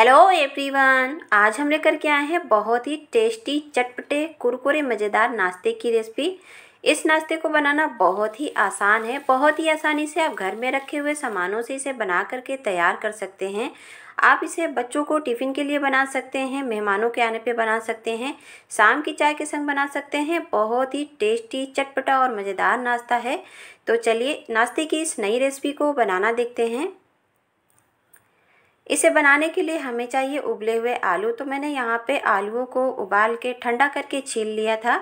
hello everyone आज हम लेकर के आए हैं बहुत ही टेस्टी चटपटे कुरकुरे मज़ेदार नाश्ते की रेसिपी इस नाश्ते को बनाना बहुत ही आसान है बहुत ही आसानी से आप घर में रखे हुए सामानों से इसे बना करके तैयार कर सकते हैं आप इसे बच्चों को टिफ़िन के लिए बना सकते हैं मेहमानों के आने पे बना सकते हैं शाम की चाय के संग बना सकते हैं बहुत ही टेस्टी चटपटा और मज़ेदार नाश्ता है तो चलिए नाश्ते की इस नई रेसिपी को बनाना देखते हैं इसे बनाने के लिए हमें चाहिए उबले हुए आलू तो मैंने यहाँ पे आलूओं को उबाल के ठंडा करके छील लिया था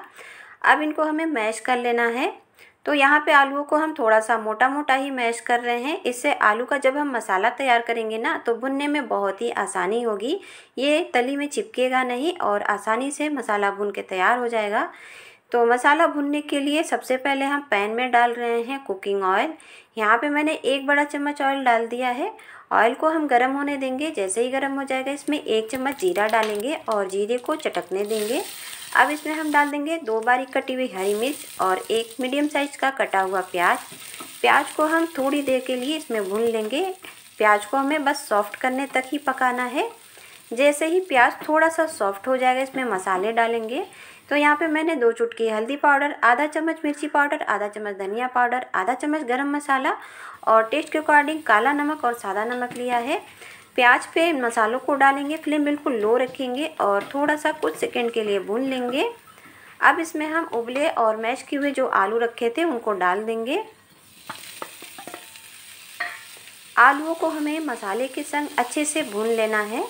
अब इनको हमें मैश कर लेना है तो यहाँ पे आलूओं को हम थोड़ा सा मोटा मोटा ही मैश कर रहे हैं इससे आलू का जब हम मसाला तैयार करेंगे ना तो भुनने में बहुत ही आसानी होगी ये तली में चिपकेगा नहीं और आसानी से मसाला भुन के तैयार हो जाएगा तो मसाला भुनने के लिए सबसे पहले हम पैन में डाल रहे हैं कुकिंग ऑयल यहाँ पे मैंने एक बड़ा चम्मच ऑयल डाल दिया है ऑयल को हम गर्म होने देंगे जैसे ही गर्म हो जाएगा इसमें एक चम्मच जीरा डालेंगे और जीरे को चटकने देंगे अब इसमें हम डाल देंगे दो बारीक कटी हुई हरी मिर्च और एक मीडियम साइज का कटा हुआ प्याज प्याज को हम थोड़ी देर के लिए इसमें भून लेंगे प्याज को हमें बस सॉफ्ट करने तक ही पकाना है जैसे ही प्याज थोड़ा सा सॉफ्ट हो जाएगा इसमें मसाले डालेंगे तो यहाँ पे मैंने दो चुटकी हल्दी पाउडर आधा चम्मच मिर्ची पाउडर आधा चम्मच धनिया पाउडर आधा चम्मच गरम मसाला और टेस्ट के अकॉर्डिंग काला नमक और सादा नमक लिया है प्याज पे मसालों को डालेंगे फ्लेम बिल्कुल लो रखेंगे और थोड़ा सा कुछ सेकेंड के लिए भून लेंगे अब इसमें हम उबले और मैश किए हुए जो आलू रखे थे उनको डाल देंगे आलूओं को हमें मसाले के संग अच्छे से भून लेना है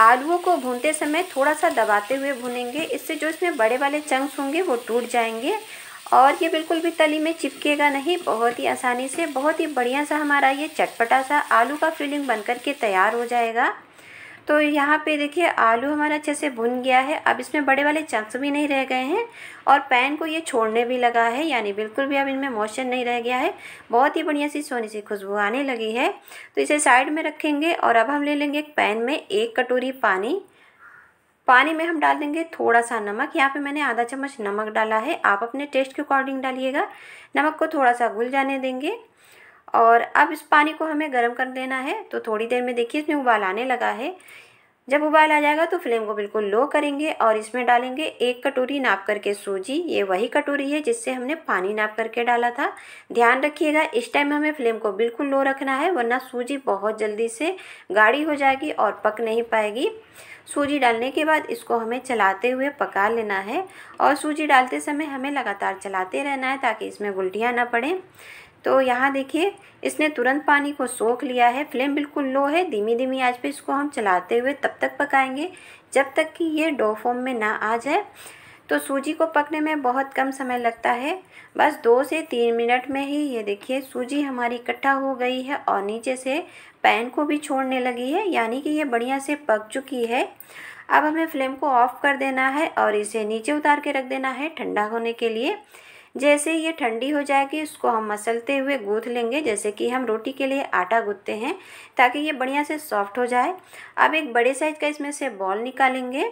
आलूओं को भूनते समय थोड़ा सा दबाते हुए भूनेंगे इससे जो इसमें बड़े वाले चंक्स होंगे वो टूट जाएंगे और ये बिल्कुल भी तली में चिपकेगा नहीं बहुत ही आसानी से बहुत ही बढ़िया सा हमारा ये चटपटा सा आलू का फिलिंग बनकर के तैयार हो जाएगा तो यहाँ पे देखिए आलू हमारा अच्छे से भुन गया है अब इसमें बड़े वाले चंक्स भी नहीं रह गए हैं और पैन को ये छोड़ने भी लगा है यानी बिल्कुल भी अब इनमें मॉइस्चर नहीं रह गया है बहुत ही बढ़िया सी सोनी सी खुशबू आने लगी है तो इसे साइड में रखेंगे और अब हम ले लेंगे एक पैन में एक कटोरी पानी पानी में हम डाल देंगे थोड़ा सा नमक यहाँ पे मैंने आधा चम्मच नमक डाला है आप अपने टेस्ट के अकॉर्डिंग डालिएगा नमक को थोड़ा सा घुल जाने देंगे और अब इस पानी को हमें गर्म कर देना है तो थोड़ी देर में देखिए इसमें उबाल आने लगा है जब उबाल आ जाएगा तो फ्लेम को बिल्कुल लो करेंगे और इसमें डालेंगे एक कटोरी नाप करके सूजी ये वही कटोरी है जिससे हमने पानी नाप करके डाला था ध्यान रखिएगा इस टाइम हमें फ्लेम को बिल्कुल लो रखना है वरना सूजी बहुत जल्दी से गाढ़ी हो जाएगी और पक नहीं पाएगी सूजी डालने के बाद इसको हमें चलाते हुए पका लेना है और सूजी डालते समय हमें लगातार चलाते रहना है ताकि इसमें गुलटियाँ ना पड़ें तो यहाँ देखिए इसने तुरंत पानी को सोख लिया है फ्लेम बिल्कुल लो है धीमी धीमी आज पे इसको हम चलाते हुए तब तक पकाएंगे जब तक कि ये डो फॉर्म में ना आ जाए तो सूजी को पकने में बहुत कम समय लगता है बस दो से तीन मिनट में ही ये देखिए सूजी हमारी इकट्ठा हो गई है और नीचे से पैन को भी छोड़ने लगी है यानी कि ये बढ़िया से पक चुकी है अब हमें फ्लेम को ऑफ़ कर देना है और इसे नीचे उतार के रख देना है ठंडा होने के लिए जैसे ये ठंडी हो जाएगी इसको हम मसलते हुए गूँथ लेंगे जैसे कि हम रोटी के लिए आटा गूँथते हैं ताकि ये बढ़िया से सॉफ्ट हो जाए अब एक बड़े साइज़ का इसमें से बॉल निकालेंगे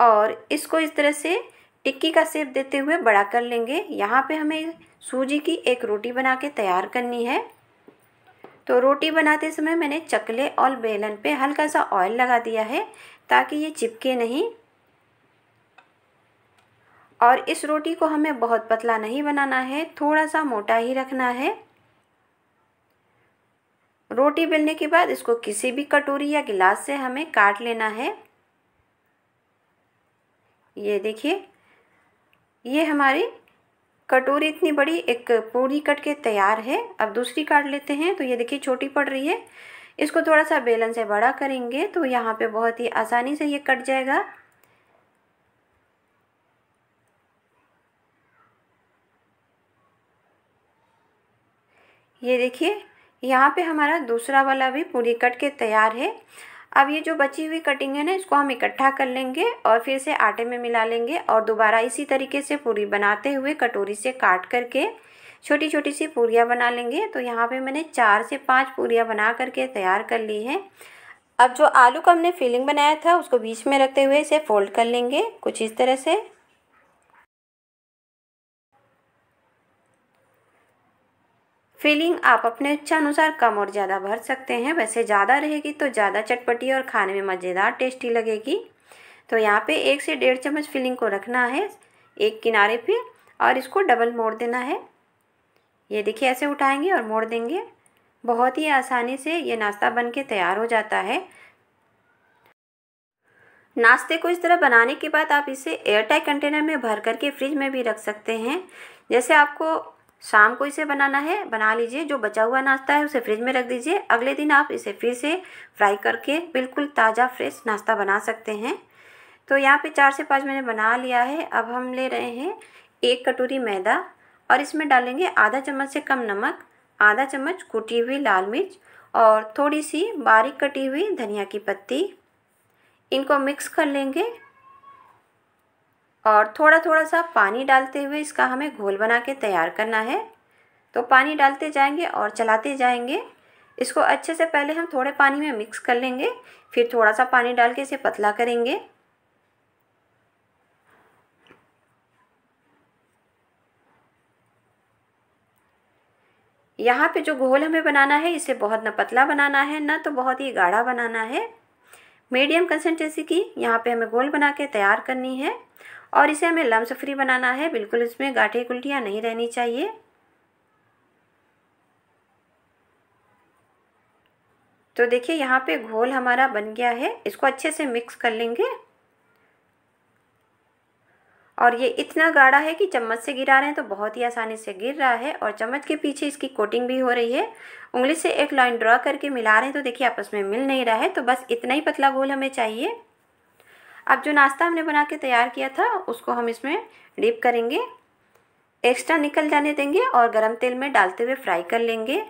और इसको इस तरह से टिक्की का सेप देते हुए बड़ा कर लेंगे यहाँ पे हमें सूजी की एक रोटी बना के तैयार करनी है तो रोटी बनाते समय मैंने चकले और बेलन पे हल्का सा ऑयल लगा दिया है ताकि ये चिपके नहीं और इस रोटी को हमें बहुत पतला नहीं बनाना है थोड़ा सा मोटा ही रखना है रोटी बेलने के बाद इसको किसी भी कटोरी या गिलास से हमें काट लेना है ये देखिए ये हमारी कटोरी इतनी बड़ी एक पूरी कट के तैयार है अब दूसरी काट लेते हैं तो ये देखिए छोटी पड़ रही है इसको थोड़ा सा बेलन से बड़ा करेंगे तो यहाँ पे बहुत ही आसानी से ये कट जाएगा ये देखिए यहाँ पे हमारा दूसरा वाला भी पूरी कट के तैयार है अब ये जो बची हुई कटिंग है ना इसको हम इकट्ठा कर लेंगे और फिर से आटे में मिला लेंगे और दोबारा इसी तरीके से पूरी बनाते हुए कटोरी से काट करके छोटी छोटी सी पूरियाँ बना लेंगे तो यहाँ पे मैंने चार से पाँच पूरियाँ बना करके तैयार कर ली हैं अब जो आलू का हमने फिलिंग बनाया था उसको बीच में रखते हुए इसे फोल्ड कर लेंगे कुछ इस तरह से फिलिंग आप अपने इच्छानुसार कम और ज़्यादा भर सकते हैं वैसे ज़्यादा रहेगी तो ज़्यादा चटपटी और खाने में मज़ेदार टेस्टी लगेगी तो यहाँ पे एक से डेढ़ चम्मच फिलिंग को रखना है एक किनारे पे और इसको डबल मोड़ देना है ये देखिए ऐसे उठाएंगे और मोड़ देंगे बहुत ही आसानी से ये नाश्ता बन के तैयार हो जाता है नाश्ते को इस तरह बनाने के बाद आप इसे एयरटाइट कंटेनर में भर करके फ्रिज में भी रख सकते हैं जैसे आपको शाम को इसे बनाना है बना लीजिए जो बचा हुआ नाश्ता है उसे फ्रिज में रख दीजिए अगले दिन आप इसे फिर से फ्राई करके बिल्कुल ताज़ा फ्रेश नाश्ता बना सकते हैं तो यहाँ पे चार से पाँच मैंने बना लिया है अब हम ले रहे हैं एक कटोरी मैदा और इसमें डालेंगे आधा चम्मच से कम नमक आधा चम्मच कूटी हुई लाल मिर्च और थोड़ी सी बारीक कटी हुई धनिया की पत्ती इनको मिक्स कर लेंगे और थोड़ा थोड़ा सा पानी डालते हुए इसका हमें घोल बना के तैयार करना है तो पानी डालते जाएंगे और चलाते जाएंगे इसको अच्छे से पहले हम थोड़े पानी में मिक्स कर लेंगे फिर थोड़ा सा पानी डाल के इसे पतला करेंगे यहाँ पे जो घोल हमें बनाना है इसे बहुत ना पतला बनाना है ना तो बहुत ही गाढ़ा बनाना है मीडियम कंसेंट्रेसी की यहाँ पे हमें गोल बना के तैयार करनी है और इसे हमें लम्स फ्री बनाना है बिल्कुल इसमें गाठे गुलटियाँ नहीं रहनी चाहिए तो देखिए यहाँ पे घोल हमारा बन गया है इसको अच्छे से मिक्स कर लेंगे और ये इतना गाढ़ा है कि चम्मच से गिरा रहे हैं तो बहुत ही आसानी से गिर रहा है और चम्मच के पीछे इसकी कोटिंग भी हो रही है उंगली से एक लाइन ड्रॉ करके मिला रहे हैं तो देखिए आपस में मिल नहीं रहा है तो बस इतना ही पतला गोल हमें चाहिए अब जो नाश्ता हमने बना के तैयार किया था उसको हम इसमें डिप करेंगे एक्स्ट्रा निकल जाने देंगे और गर्म तेल में डालते हुए फ्राई कर लेंगे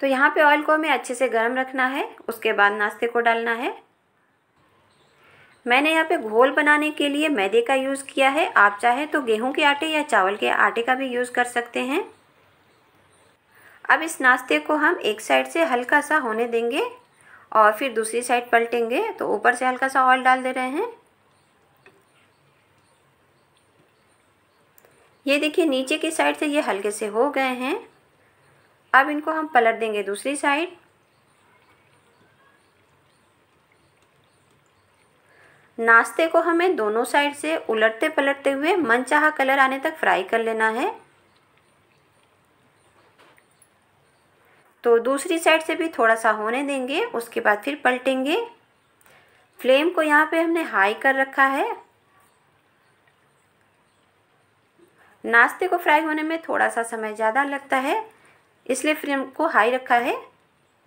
तो यहाँ पे ऑयल को हमें अच्छे से गर्म रखना है उसके बाद नाश्ते को डालना है मैंने यहाँ पे घोल बनाने के लिए मैदे का यूज़ किया है आप चाहे तो गेहूं के आटे या चावल के आटे का भी यूज़ कर सकते हैं अब इस नाश्ते को हम एक साइड से हल्का सा होने देंगे और फिर दूसरी साइड पलटेंगे तो ऊपर से हल्का सा ऑयल डाल दे रहे हैं ये देखिए नीचे की साइड से ये हल्के से हो गए हैं अब इनको हम पलट देंगे दूसरी साइड नाश्ते को हमें दोनों साइड से उलटते पलटते हुए मनचाहा कलर आने तक फ्राई कर लेना है तो दूसरी साइड से भी थोड़ा सा होने देंगे उसके बाद फिर पलटेंगे फ्लेम को यहाँ पे हमने हाई कर रखा है नाश्ते को फ्राई होने में थोड़ा सा समय ज़्यादा लगता है इसलिए फ्लेम को हाई रखा है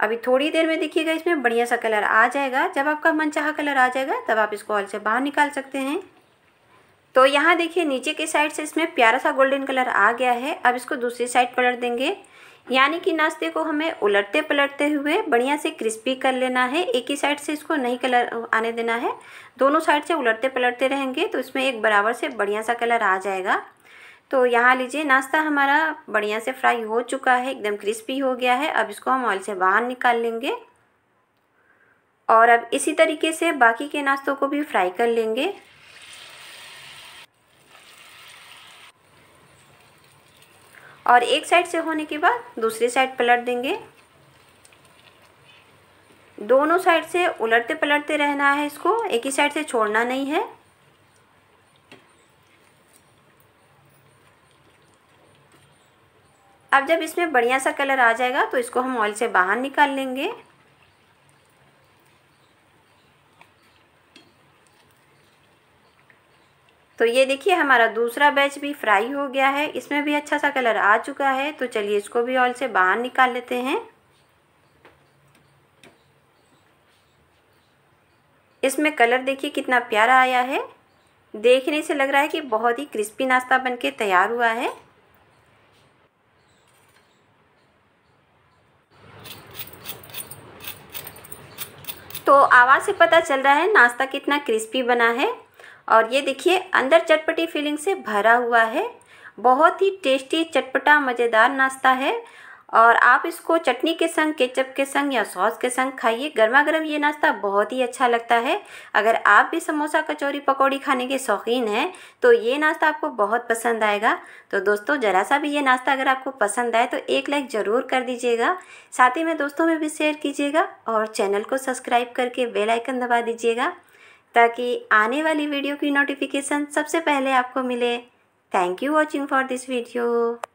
अभी थोड़ी देर में देखिएगा इसमें बढ़िया सा कलर आ जाएगा जब आपका मनचाहा कलर आ जाएगा तब आप इसको हॉल से बाहर निकाल सकते हैं तो यहाँ देखिए नीचे के साइड से इसमें प्यारा सा गोल्डन कलर आ गया है अब इसको दूसरी साइड पलट देंगे यानी कि नाश्ते को हमें उलटते पलटते हुए बढ़िया से क्रिस्पी कर लेना है एक ही साइड से इसको नहीं कलर आने देना है दोनों साइड से उलटते पलटते रहेंगे तो इसमें एक बराबर से बढ़िया सा कलर आ जाएगा तो यहाँ लीजिए नाश्ता हमारा बढ़िया से फ्राई हो चुका है एकदम क्रिस्पी हो गया है अब इसको हम ऑयल से बाहर निकाल लेंगे और अब इसी तरीके से बाकी के नाश्तों को भी फ्राई कर लेंगे और एक साइड से होने के बाद दूसरी साइड पलट देंगे दोनों साइड से उलटते पलटते रहना है इसको एक ही साइड से छोड़ना नहीं है अब जब इसमें बढ़िया सा कलर आ जाएगा तो इसको हम ऑयल से बाहर निकाल लेंगे तो ये देखिए हमारा दूसरा बैच भी फ्राई हो गया है इसमें भी अच्छा सा कलर आ चुका है तो चलिए इसको भी ऑयल से बाहर निकाल लेते हैं इसमें कलर देखिए कितना प्यारा आया है देखने से लग रहा है कि बहुत ही क्रिस्पी नाश्ता बनके तैयार हुआ है तो आवाज़ से पता चल रहा है नाश्ता कितना क्रिस्पी बना है और ये देखिए अंदर चटपटी फीलिंग से भरा हुआ है बहुत ही टेस्टी चटपटा मज़ेदार नाश्ता है और आप इसको चटनी के संग केचप के संग या सॉस के संग खाइए गर्मा गर्म ये नाश्ता बहुत ही अच्छा लगता है अगर आप भी समोसा कचौरी पकौड़ी खाने के शौकीन हैं तो ये नाश्ता आपको बहुत पसंद आएगा तो दोस्तों ज़रा सा भी ये नाश्ता अगर आपको पसंद आए तो एक लाइक ज़रूर कर दीजिएगा साथ ही में दोस्तों में भी शेयर कीजिएगा और चैनल को सब्सक्राइब करके बेलाइकन दबा दीजिएगा ताकि आने वाली वीडियो की नोटिफिकेशन सबसे पहले आपको मिले thank you watching for this video